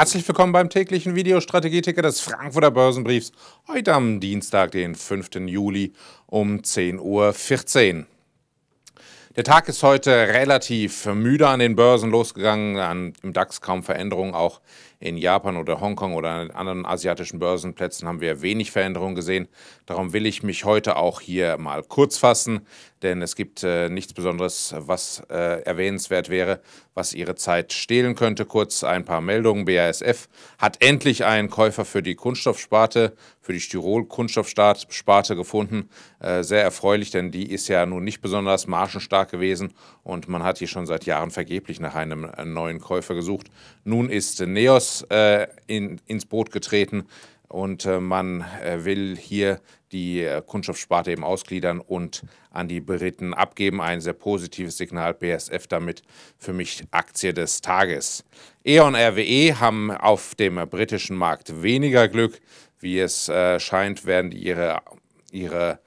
Herzlich willkommen beim täglichen Videostrategieticker des Frankfurter Börsenbriefs. Heute am Dienstag, den 5. Juli um 10.14 Uhr. Der Tag ist heute relativ müde an den Börsen losgegangen, an, im DAX kaum Veränderungen, auch in Japan oder Hongkong oder an anderen asiatischen Börsenplätzen haben wir wenig Veränderungen gesehen. Darum will ich mich heute auch hier mal kurz fassen, denn es gibt äh, nichts Besonderes, was äh, erwähnenswert wäre, was Ihre Zeit stehlen könnte. Kurz ein paar Meldungen. BASF hat endlich einen Käufer für die Kunststoffsparte, für die Styrol-Kunststoffsparte gefunden. Äh, sehr erfreulich, denn die ist ja nun nicht besonders margenstark gewesen und man hat hier schon seit Jahren vergeblich nach einem äh, neuen Käufer gesucht. Nun ist Neos äh, in, ins Boot getreten und äh, man äh, will hier die äh, Kunststoffsparte eben ausgliedern und an die Briten abgeben. Ein sehr positives Signal. BSF damit für mich Aktie des Tages. E.ON RWE haben auf dem britischen Markt weniger Glück. Wie es äh, scheint, werden ihre, ihre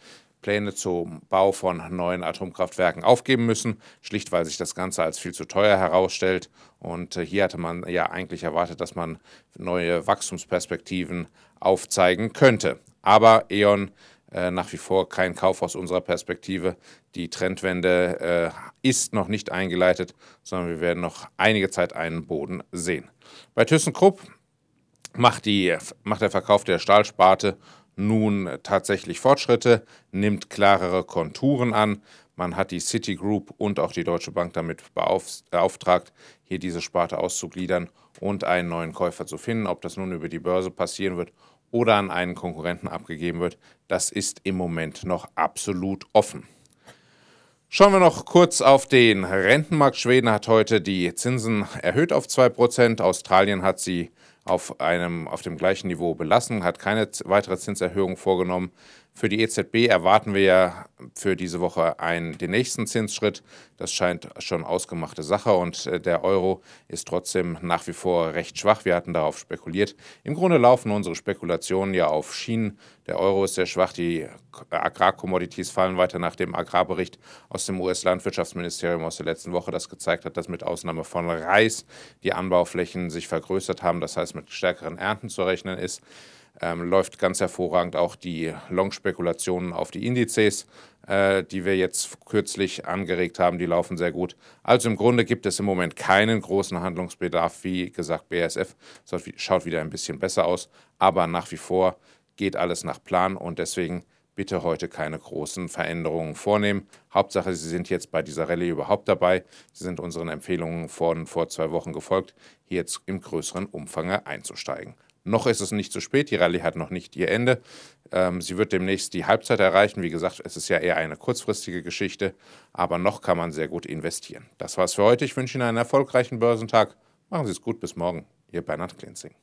Pläne zum Bau von neuen Atomkraftwerken aufgeben müssen, schlicht weil sich das Ganze als viel zu teuer herausstellt. Und äh, hier hatte man ja eigentlich erwartet, dass man neue Wachstumsperspektiven aufzeigen könnte. Aber E.ON äh, nach wie vor kein Kauf aus unserer Perspektive. Die Trendwende äh, ist noch nicht eingeleitet, sondern wir werden noch einige Zeit einen Boden sehen. Bei ThyssenKrupp macht, die, macht der Verkauf der Stahlsparte nun tatsächlich Fortschritte, nimmt klarere Konturen an. Man hat die Citigroup und auch die Deutsche Bank damit beauftragt, hier diese Sparte auszugliedern und einen neuen Käufer zu finden. Ob das nun über die Börse passieren wird oder an einen Konkurrenten abgegeben wird, das ist im Moment noch absolut offen. Schauen wir noch kurz auf den Rentenmarkt. Schweden hat heute die Zinsen erhöht auf 2%, Australien hat sie auf, einem, auf dem gleichen Niveau belassen, hat keine weitere Zinserhöhung vorgenommen. Für die EZB erwarten wir ja für diese Woche einen, den nächsten Zinsschritt. Das scheint schon ausgemachte Sache und äh, der Euro ist trotzdem nach wie vor recht schwach. Wir hatten darauf spekuliert. Im Grunde laufen unsere Spekulationen ja auf Schienen. Der Euro ist sehr schwach, die Agrarkommodities fallen weiter nach dem Agrarbericht aus dem US-Landwirtschaftsministerium aus der letzten Woche, das gezeigt hat, dass mit Ausnahme von Reis die Anbauflächen sich vergrößert haben. Das heißt, mit stärkeren Ernten zu rechnen ist. Ähm, läuft ganz hervorragend auch die Long-Spekulationen auf die Indizes, äh, die wir jetzt kürzlich angeregt haben. Die laufen sehr gut. Also im Grunde gibt es im Moment keinen großen Handlungsbedarf. Wie gesagt, BASF schaut wieder ein bisschen besser aus, aber nach wie vor geht alles nach Plan und deswegen bitte heute keine großen Veränderungen vornehmen. Hauptsache, Sie sind jetzt bei dieser Rallye überhaupt dabei. Sie sind unseren Empfehlungen von vor zwei Wochen gefolgt, hier jetzt im größeren Umfang einzusteigen. Noch ist es nicht zu spät, die Rallye hat noch nicht ihr Ende. Ähm, sie wird demnächst die Halbzeit erreichen. Wie gesagt, es ist ja eher eine kurzfristige Geschichte, aber noch kann man sehr gut investieren. Das war's für heute. Ich wünsche Ihnen einen erfolgreichen Börsentag. Machen Sie es gut, bis morgen. Ihr Bernhard Klinzing.